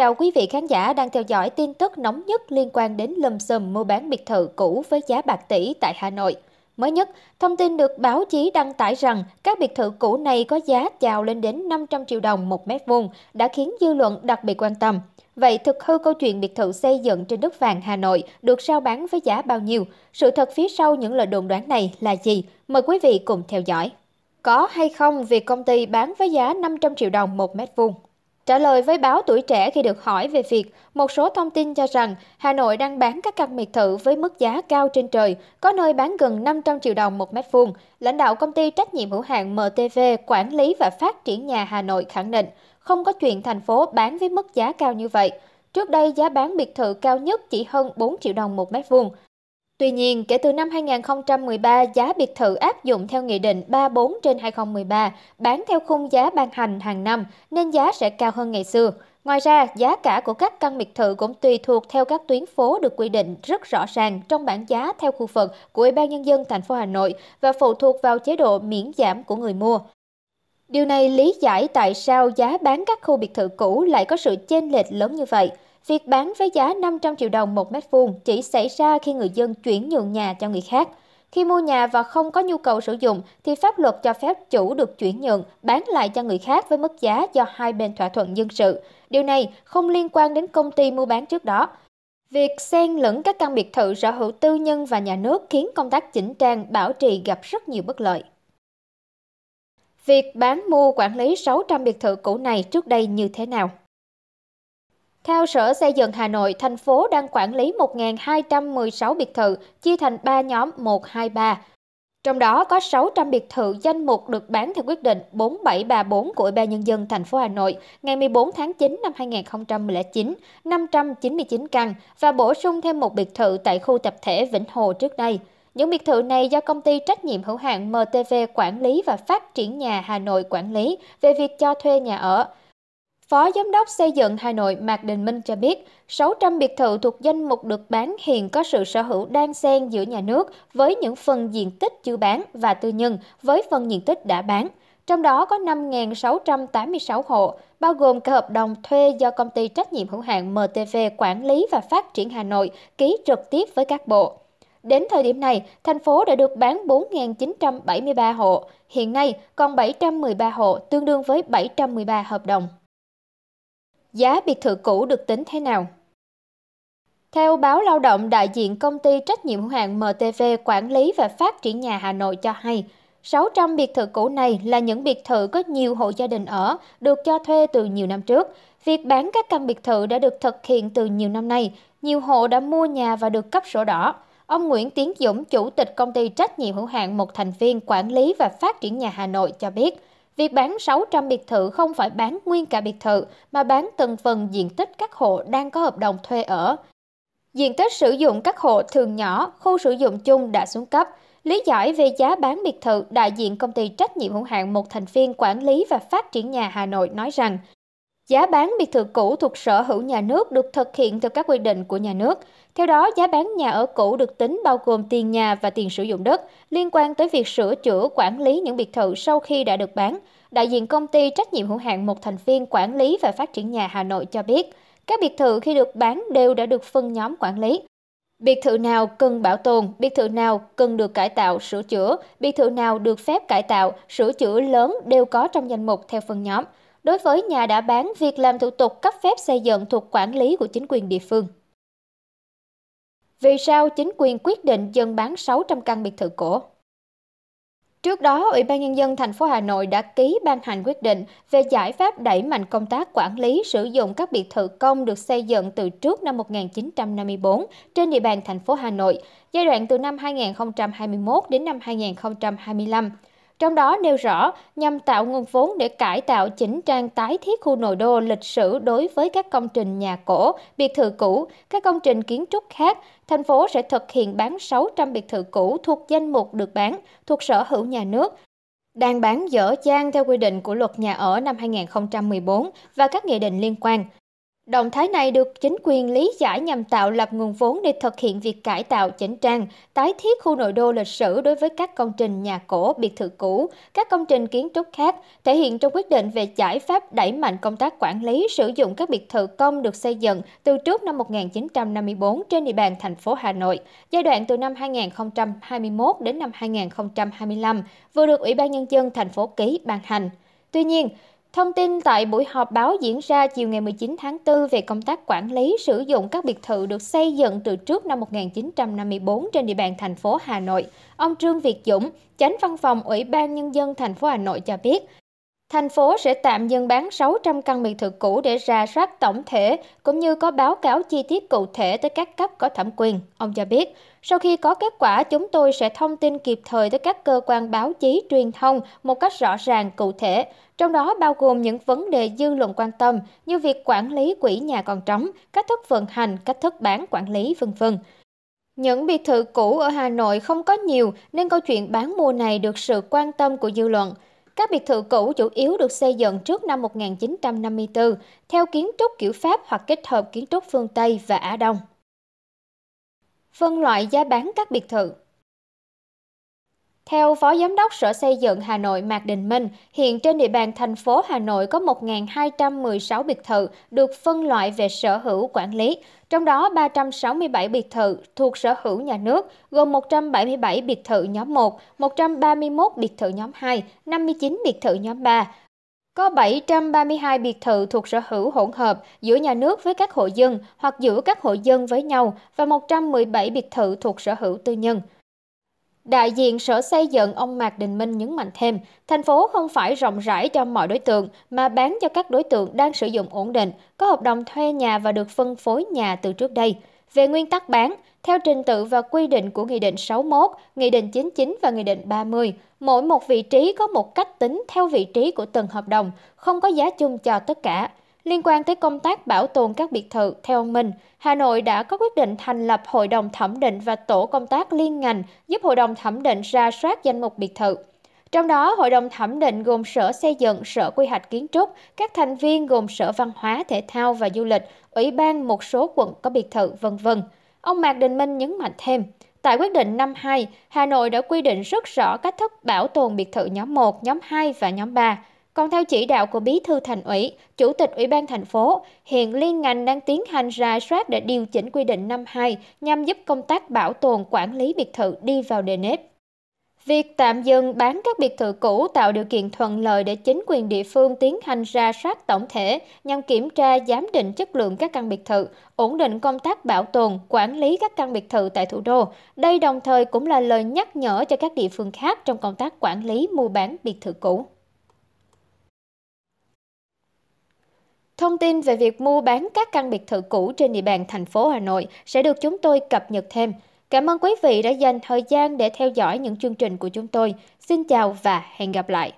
chào quý vị khán giả đang theo dõi tin tức nóng nhất liên quan đến lùm xùm mua bán biệt thự cũ với giá bạc tỷ tại Hà Nội. Mới nhất, thông tin được báo chí đăng tải rằng các biệt thự cũ này có giá chào lên đến 500 triệu đồng một mét vuông đã khiến dư luận đặc biệt quan tâm. Vậy thực hư câu chuyện biệt thự xây dựng trên đất vàng Hà Nội được sao bán với giá bao nhiêu? Sự thật phía sau những lời đồn đoán này là gì? Mời quý vị cùng theo dõi. Có hay không việc công ty bán với giá 500 triệu đồng một mét vuông? Trả lời với báo Tuổi Trẻ khi được hỏi về việc một số thông tin cho rằng Hà Nội đang bán các căn biệt thự với mức giá cao trên trời, có nơi bán gần 500 triệu đồng một mét vuông, lãnh đạo công ty trách nhiệm hữu hạn MTV quản lý và phát triển nhà Hà Nội khẳng định không có chuyện thành phố bán với mức giá cao như vậy. Trước đây giá bán biệt thự cao nhất chỉ hơn 4 triệu đồng một mét vuông, Tuy nhiên, kể từ năm 2013, giá biệt thự áp dụng theo Nghị định 34 trên 2013 bán theo khung giá ban hành hàng năm nên giá sẽ cao hơn ngày xưa. Ngoài ra, giá cả của các căn biệt thự cũng tùy thuộc theo các tuyến phố được quy định rất rõ ràng trong bản giá theo khu vực của Ủy ban nhân dân thành phố Hà Nội và phụ thuộc vào chế độ miễn giảm của người mua. Điều này lý giải tại sao giá bán các khu biệt thự cũ lại có sự chênh lệch lớn như vậy việc bán với giá 500 triệu đồng một mét vuông chỉ xảy ra khi người dân chuyển nhượng nhà cho người khác. Khi mua nhà và không có nhu cầu sử dụng thì pháp luật cho phép chủ được chuyển nhượng, bán lại cho người khác với mức giá do hai bên thỏa thuận dân sự. Điều này không liên quan đến công ty mua bán trước đó. Việc xen lẫn các căn biệt thự sở hữu tư nhân và nhà nước khiến công tác chỉnh trang, bảo trì gặp rất nhiều bất lợi. Việc bán mua quản lý 600 biệt thự cũ này trước đây như thế nào? Theo Sở Xây dựng Hà Nội, thành phố đang quản lý 1.216 biệt thự chia thành 3 nhóm 123. Trong đó có 600 biệt thự danh mục được bán theo quyết định 4734 của Ủy ban nhân dân thành phố Hà Nội ngày 14 tháng 9 năm 2009, 599 căn và bổ sung thêm một biệt thự tại khu tập thể Vĩnh Hồ trước đây. Những biệt thự này do công ty trách nhiệm hữu hạn MTV quản lý và phát triển nhà Hà Nội quản lý về việc cho thuê nhà ở. Phó Giám đốc Xây dựng Hà Nội Mạc Đình Minh cho biết, 600 biệt thự thuộc danh mục được bán hiện có sự sở hữu đang xen giữa nhà nước với những phần diện tích chưa bán và tư nhân với phần diện tích đã bán. Trong đó có 5.686 hộ, bao gồm cả hợp đồng thuê do công ty trách nhiệm hữu hạn MTV Quản lý và Phát triển Hà Nội ký trực tiếp với các bộ. Đến thời điểm này, thành phố đã được bán 4.973 hộ, hiện nay còn 713 hộ tương đương với 713 hợp đồng giá biệt thự cũ được tính thế nào? Theo báo Lao động, đại diện công ty trách nhiệm hữu hạn MTV quản lý và phát triển nhà Hà Nội cho hay, 600 biệt thự cũ này là những biệt thự có nhiều hộ gia đình ở, được cho thuê từ nhiều năm trước. Việc bán các căn biệt thự đã được thực hiện từ nhiều năm nay, nhiều hộ đã mua nhà và được cấp sổ đỏ. Ông Nguyễn Tiến Dũng, chủ tịch công ty trách nhiệm hữu hạn một thành viên quản lý và phát triển nhà Hà Nội cho biết, Việc bán 600 biệt thự không phải bán nguyên cả biệt thự mà bán từng phần diện tích các hộ đang có hợp đồng thuê ở. Diện tích sử dụng các hộ thường nhỏ, khu sử dụng chung đã xuống cấp. Lý giải về giá bán biệt thự, đại diện công ty trách nhiệm hữu hạn một thành viên quản lý và phát triển nhà Hà Nội nói rằng giá bán biệt thự cũ thuộc sở hữu nhà nước được thực hiện theo các quy định của nhà nước. Theo đó, giá bán nhà ở cũ được tính bao gồm tiền nhà và tiền sử dụng đất liên quan tới việc sửa chữa quản lý những biệt thự sau khi đã được bán. Đại diện công ty trách nhiệm hữu hạn một thành viên quản lý và phát triển nhà Hà Nội cho biết, các biệt thự khi được bán đều đã được phân nhóm quản lý. Biệt thự nào cần bảo tồn, biệt thự nào cần được cải tạo, sửa chữa, biệt thự nào được phép cải tạo, sửa chữa lớn đều có trong danh mục theo phân nhóm đối với nhà đã bán việc làm thủ tục cấp phép xây dựng thuộc quản lý của chính quyền địa phương. Vì sao chính quyền quyết định dần bán 600 căn biệt thự cổ? Trước đó, Ủy ban nhân dân thành phố Hà Nội đã ký ban hành quyết định về giải pháp đẩy mạnh công tác quản lý sử dụng các biệt thự công được xây dựng từ trước năm 1954 trên địa bàn thành phố Hà Nội, giai đoạn từ năm 2021 đến năm 2025 trong đó nêu rõ nhằm tạo nguồn vốn để cải tạo chỉnh trang tái thiết khu nội đô lịch sử đối với các công trình nhà cổ, biệt thự cũ, các công trình kiến trúc khác, thành phố sẽ thực hiện bán 600 biệt thự cũ thuộc danh mục được bán, thuộc sở hữu nhà nước, đang bán dở dang theo quy định của luật nhà ở năm 2014 và các nghị định liên quan. Động thái này được chính quyền lý giải nhằm tạo lập nguồn vốn để thực hiện việc cải tạo chỉnh trang, tái thiết khu nội đô lịch sử đối với các công trình nhà cổ, biệt thự cũ, các công trình kiến trúc khác, thể hiện trong quyết định về giải pháp đẩy mạnh công tác quản lý sử dụng các biệt thự công được xây dựng từ trước năm 1954 trên địa bàn thành phố Hà Nội, giai đoạn từ năm 2021 đến năm 2025, vừa được Ủy ban nhân dân thành phố ký ban hành. Tuy nhiên, Thông tin tại buổi họp báo diễn ra chiều ngày 19 tháng 4 về công tác quản lý sử dụng các biệt thự được xây dựng từ trước năm 1954 trên địa bàn thành phố Hà Nội, ông Trương Việt Dũng, Chánh Văn phòng Ủy ban nhân dân thành phố Hà Nội cho biết, thành phố sẽ tạm dừng bán 600 căn biệt thự cũ để ra soát tổng thể cũng như có báo cáo chi tiết cụ thể tới các cấp có thẩm quyền ông cho biết sau khi có kết quả chúng tôi sẽ thông tin kịp thời tới các cơ quan báo chí truyền thông một cách rõ ràng cụ thể trong đó bao gồm những vấn đề dư luận quan tâm như việc quản lý quỹ nhà còn trống cách thức vận hành cách thức bán quản lý vân vân những biệt thự cũ ở Hà Nội không có nhiều nên câu chuyện bán mua này được sự quan tâm của dư luận. Các biệt thự cũ chủ yếu được xây dựng trước năm 1954 theo kiến trúc kiểu Pháp hoặc kết hợp kiến trúc phương Tây và Á Đông. Phân loại giá bán các biệt thự theo Phó Giám đốc Sở Xây dựng Hà Nội Mạc Đình Minh, hiện trên địa bàn thành phố Hà Nội có 1.216 biệt thự được phân loại về sở hữu quản lý, trong đó 367 biệt thự thuộc sở hữu nhà nước, gồm 177 biệt thự nhóm 1, 131 biệt thự nhóm 2, 59 biệt thự nhóm 3, có 732 biệt thự thuộc sở hữu hỗn hợp giữa nhà nước với các hộ dân hoặc giữa các hộ dân với nhau và 117 biệt thự thuộc sở hữu tư nhân. Đại diện Sở Xây dựng ông Mạc Đình Minh nhấn mạnh thêm, thành phố không phải rộng rãi cho mọi đối tượng mà bán cho các đối tượng đang sử dụng ổn định, có hợp đồng thuê nhà và được phân phối nhà từ trước đây. Về nguyên tắc bán, theo trình tự và quy định của Nghị định 61, Nghị định 99 và Nghị định 30, mỗi một vị trí có một cách tính theo vị trí của từng hợp đồng, không có giá chung cho tất cả. Liên quan tới công tác bảo tồn các biệt thự, theo ông Minh, Hà Nội đã có quyết định thành lập hội đồng thẩm định và tổ công tác liên ngành giúp hội đồng thẩm định ra soát danh mục biệt thự. Trong đó, hội đồng thẩm định gồm Sở Xây dựng, Sở Quy hoạch Kiến trúc, các thành viên gồm Sở Văn hóa, Thể thao và Du lịch, Ủy ban một số quận có biệt thự, vân vân. Ông Mạc Đình Minh nhấn mạnh thêm, tại quyết định năm 2, Hà Nội đã quy định rất rõ cách thức bảo tồn biệt thự nhóm 1, nhóm 2 và nhóm 3 còn theo chỉ đạo của bí thư thành ủy chủ tịch ủy ban thành phố hiện liên ngành đang tiến hành ra soát để điều chỉnh quy định năm 2 nhằm giúp công tác bảo tồn quản lý biệt thự đi vào đề nếp Việc tạm dừng bán các biệt thự cũ tạo điều kiện thuận lợi để chính quyền địa phương tiến hành ra soát tổng thể nhằm kiểm tra giám định chất lượng các căn biệt thự, ổn định công tác bảo tồn, quản lý các căn biệt thự tại thủ đô. Đây đồng thời cũng là lời nhắc nhở cho các địa phương khác trong công tác quản lý mua bán biệt thự cũ. Thông tin về việc mua bán các căn biệt thự cũ trên địa bàn thành phố Hà Nội sẽ được chúng tôi cập nhật thêm. Cảm ơn quý vị đã dành thời gian để theo dõi những chương trình của chúng tôi. Xin chào và hẹn gặp lại.